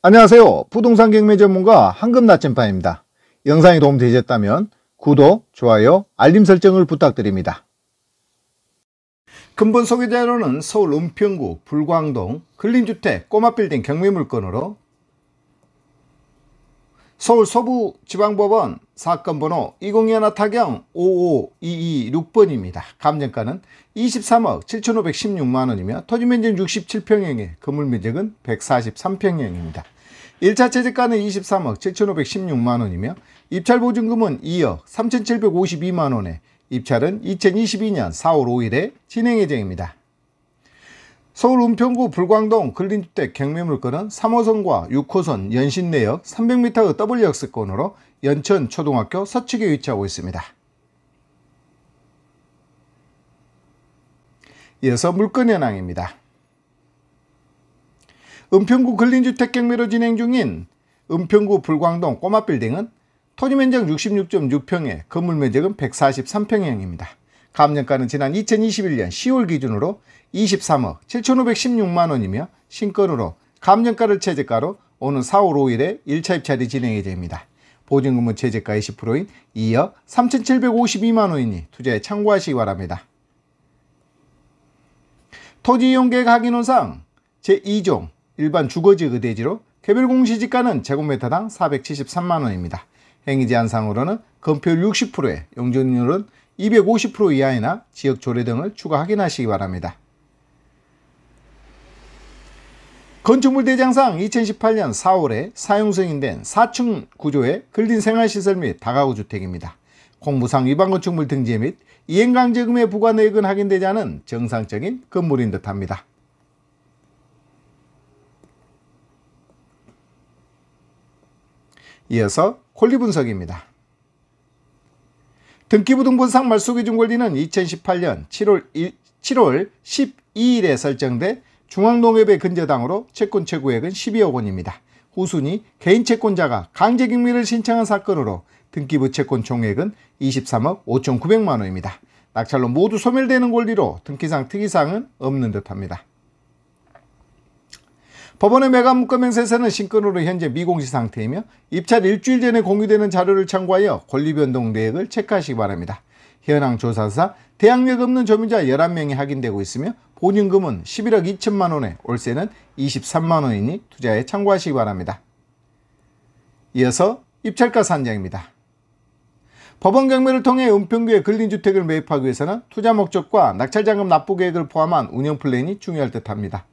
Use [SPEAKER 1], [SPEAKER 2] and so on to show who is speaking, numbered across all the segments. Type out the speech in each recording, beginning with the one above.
[SPEAKER 1] 안녕하세요. 부동산 경매 전문가 황금나침반입니다. 영상이 도움되셨다면 구독, 좋아요, 알림 설정을 부탁드립니다. 근본 소개자료는 서울 은평구 불광동 근린주택 꼬마빌딩 경매 물건으로 서울 서부지방법원 사건 번호 2021 타경 55226번입니다. 감정가는 23억 7516만원이며 토지면적 67평형에 건물면적은 143평형입니다. 1차 최저가는 23억 7516만원이며 입찰보증금은 2억 3752만원에 입찰은 2022년 4월 5일에 진행 예정입니다. 서울 은평구 불광동 근린주택 경매물건은 3호선과 6호선 연신내역 300m의 W역세권으로 연천초등학교 서측에 위치하고 있습니다. 이어서 물건 현황입니다. 은평구 근린주택 경매로 진행 중인 은평구 불광동 꼬마빌딩은 토지 면적 66.6평에 건물 면적은 143평형입니다. 감정가는 지난 2021년 10월 기준으로 23억 7,516만원이며 신건으로 감정가를 최저가로 오는 4월 5일에 1차 입찰이 진행이 됩니다. 보증금은 최저가의 10%인 2억 3,752만원이니 투자에 참고하시기 바랍니다. 토지이용계획 하기논상 제2종 일반 주거지 의대지로 개별 공시지가는 제곱미터당 473만원입니다. 행위제한상으로는 건폐율 60%에 용적률은 250% 이하이나 지역 조례 등을 추가 확인하시기 바랍니다. 건축물 대장상 2018년 4월에 사용 승인된 4층 구조의 근린 생활시설 및 다가구 주택입니다. 공부상 위반 건축물 등재 및 이행강제금의 부과 내역은 확인되지 않은 정상적인 건물인 듯합니다. 이어서 콜리 분석입니다. 등기부등본상 말소기준 권리는 2018년 7월, 1, 7월 12일에 설정돼 중앙농협의 근저당으로 채권 최고액은 12억 원입니다. 후순위 개인 채권자가 강제경매를 신청한 사건으로 등기부 채권 총액은 23억 5,900만 원입니다. 낙찰로 모두 소멸되는 권리로 등기상 특이사항은 없는 듯합니다. 법원의 매각 묶음행세서는 신건으로 현재 미공시 상태이며 입찰 일주일 전에 공유되는 자료를 참고하여 권리변동 내역을 체크하시기 바랍니다. 현황 조사사 대항력 없는 점유자 11명이 확인되고 있으며 본인금은 11억 2천만 원에 월세는 23만 원이니 투자에 참고하시기 바랍니다. 이어서 입찰가 산정입니다. 법원 경매를 통해 은평구에 근린주택을 매입하기 위해서는 투자 목적과 낙찰자금 납부 계획을 포함한 운영 플랜이 중요할 듯합니다.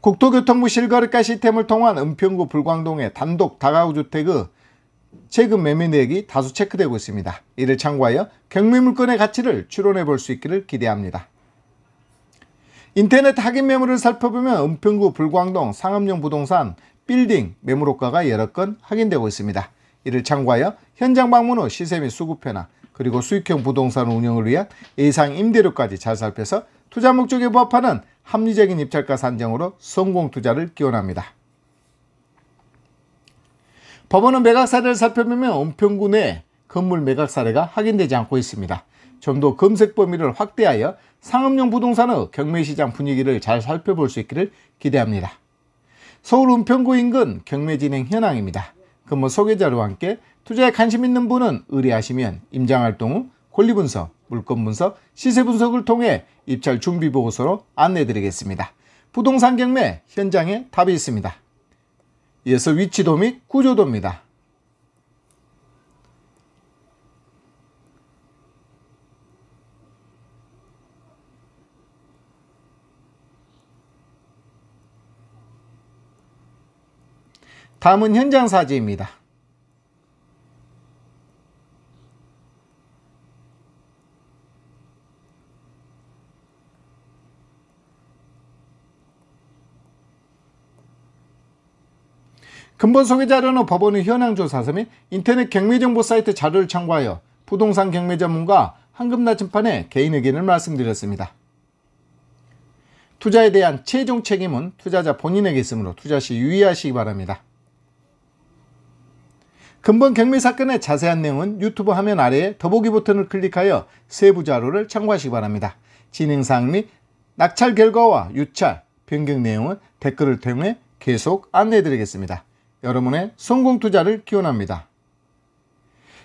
[SPEAKER 1] 국토교통부 실거래가 시스템을 통한 은평구 불광동의 단독 다가구 주택의 최근 매매 내역이 다수 체크되고 있습니다. 이를 참고하여 경매 물건의 가치를 추론해 볼 수 있기를 기대합니다. 인터넷 확인 매물을 살펴보면 은평구 불광동 상업용 부동산 빌딩 매물호가가 여러 건 확인되고 있습니다. 이를 참고하여 현장 방문 후 시세 및 수급 변화 그리고 수익형 부동산 운영을 위한 예상 임대료까지 잘 살펴서 투자 목적에 부합하는 합리적인 입찰가 산정으로 성공 투자를 기원합니다. 법원은 매각 사례를 살펴보면 은평구 내 건물 매각 사례가 확인되지 않고 있습니다. 좀 더 검색 범위를 확대하여 상업용 부동산의 경매시장 분위기를 잘 살펴볼 수 있기를 기대합니다. 서울 은평구 인근 경매 진행 현황입니다. 근무 소개자료와 함께 투자에 관심 있는 분은 의뢰하시면 임장활동 후 권리분석, 물건분석, 시세분석을 통해 입찰 준비보고서로 안내드리겠습니다. 부동산 경매 현장에 답이 있습니다. 이어서 위치도 및 구조도입니다. 다음은 현장 사지입니다 근본 소개 자료는 법원의 현황조사서 및 인터넷 경매정보 사이트 자료를 참고하여 부동산 경매 전문가 황금나침판의 개인 의견을 말씀드렸습니다. 투자에 대한 최종 책임은 투자자 본인에게 있으므로 투자 시 유의하시기 바랍니다. 근본 경매 사건의 자세한 내용은 유튜브 화면 아래에 더보기 버튼을 클릭하여 세부 자료를 참고하시기 바랍니다. 진행사항 및 낙찰 결과와 유찰, 변경 내용은 댓글을 통해 계속 안내해드리겠습니다. 여러분의 성공 투자를 기원합니다.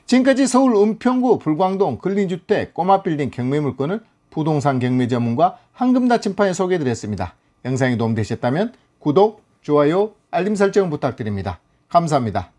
[SPEAKER 1] 지금까지 서울 은평구 불광동 근린주택 꼬마빌딩 경매 물건을 부동산 경매 전문가 황금다침판에 소개해드렸습니다. 영상이 도움되셨다면 구독, 좋아요, 알림 설정 부탁드립니다. 감사합니다.